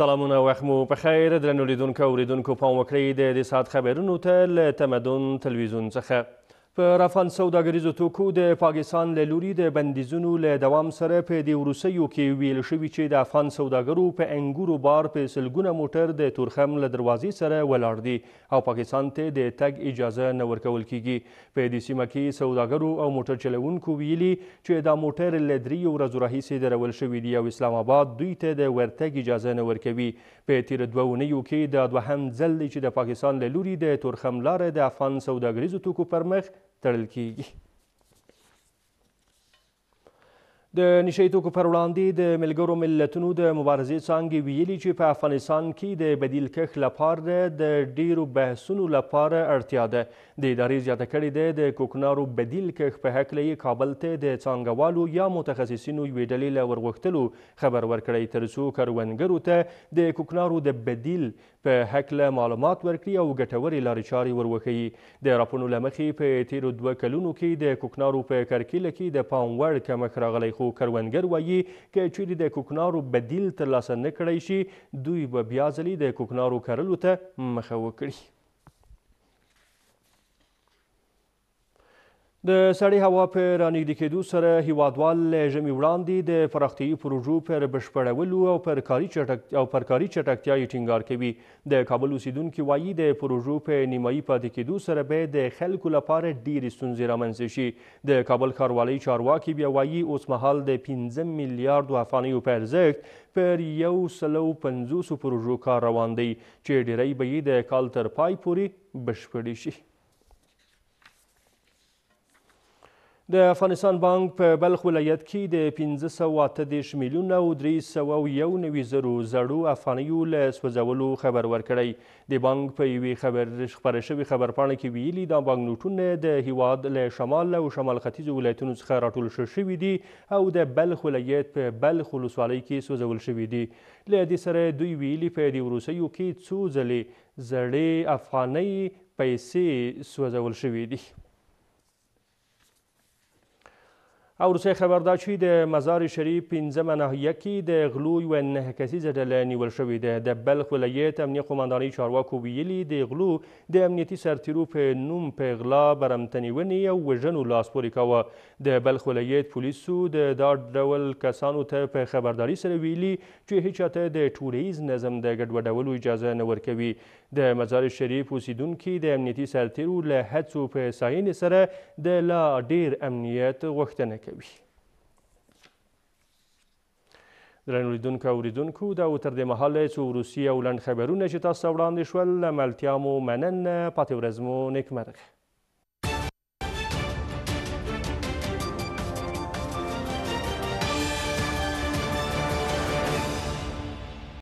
سلامونه وخت مو په خیر درنو لیدونکو اوریدونکو پام وکړئ د دې ساعت خبرونو ته له تمدن تلویزیون څخه په رافان سوداګریزو توکو د پاکستان له لوري د بندیزونو له دوام سره په دې وروستیو کې ویل شوي چې د افغان سوداګرو په انګورو بار په سلګونه موټر د تورخم له دروازې سره ولاړ دي او پاکستان ته د تګ اجازه نه ورکول کیږي په دې سیمه کې سوداګرو او موټر چلوونکو ویلي چې دا موټر له دریو ورځو راهیسې درول شوي دي او اسلام آباد دوی ته د ورتګ اجازه نه ورکوي په تېرو دوه اونیو کې دا دوهم ځل دی چې د پاکستان له لوري د تورخم لاره د افغان سوداګریزو توکو پر مخ تړل کیږي د نشه یي توکو پر وړاندې د ملګرو ملتونو د مبارزې څانګې ویلي چې په افغانستان کې د بدیل کښ لپاره د ډیرو بحثونو لپاره اړتیا ده د ادارې زیاته کړې ده د کوکنارو بدیل کښ په هکله یې کابل ته د څانګوالو یا متخصصینو یوې ډلې له ورغوښتلو خبر ورکړی تر څو کروندګرو ته د کوکنارو د بدیل په هکله معلومات ورکړي او ګټورې لارې چارې وروښيي د راپورونو له مخې په تیرو دوه کلونو کې د کوکنارو په کرکیله کې د پام وړ کمښت راغلی خو خو کروندګر وایي که چیرې د کوکنارو بدیل ترلاسه نه کړی شي دوی به بیا ځلې د کوکنارو کرلو ته مخه وکړي د سړې هوا په رانږدې کېدو سره هیوادوال له ژمي وړاندې د پراختیایي پروژو پر بشپړولو او پر کاري چټک او پر کاري چټکتیا یې ټینګار کوي د کابل اوسیدونکي وایي د پروژو په نیمایي پاتې کېدو سره به د خلکو لپاره ډېرې ستونزې رامنځته شي د کابل ښاروالۍ چارواکي بیا وایي اوسمهال د پنځه میلیارډو افغانیو په ارزښت پر یو سلو پنځوسو پروژو کار روان دی چې ډیری به یې د کال تر پای پورې بشپړې شي د افغانستان بانک په بلخ ولایت کې د 1530 میلیون او 391 زرو زړو افغانیو له سوځولو خبر ورکړی د بانک په یوې خبر خبره شوې خبرپاڼه کې ویلي دا بانک نوټونه د هیواد له شمال او شمال ختیځو ولایتونو څخه راټول شوي دي او د بلخ ولایت په بلخ ولسوالۍ کې سوځول شوي دي له دې سره دوی ویلي په دې وروسیو کې څو ځلې زړې افغانۍ پیسې سوځول شوي دي او روسي خبردار چې د مزار شریف پنځمه ناحیه کې د غلو یوه نهه کسیزه ډله نیول شوې ده د بلخ ولایت امنیه قمندانۍ چارواکو ویلي د غلو د امنیتي سرتیرو په نوم په غلا برمتنیونې او وژنو لاس پورې کوه د بلخ ولایت پولیسو د دا ډول کسانو ته په خبرداري سره ویلي چې هیچ چاته د ټولنیز نظم د ګډوډولو اجازه نه ورکوي د مزار شریف اوسیدونکي د امنیتي سرتیرو له هڅو په ساینې سره د لا ډیر امنیت غوښتنه کوي درنو لیدونکو اوریدونکو دا تر دې مهاله څو روسي او لند خبرونه چې تاسو وړاندې شول ملتیا مو مننه پاتې ورځ مو نیکمرغه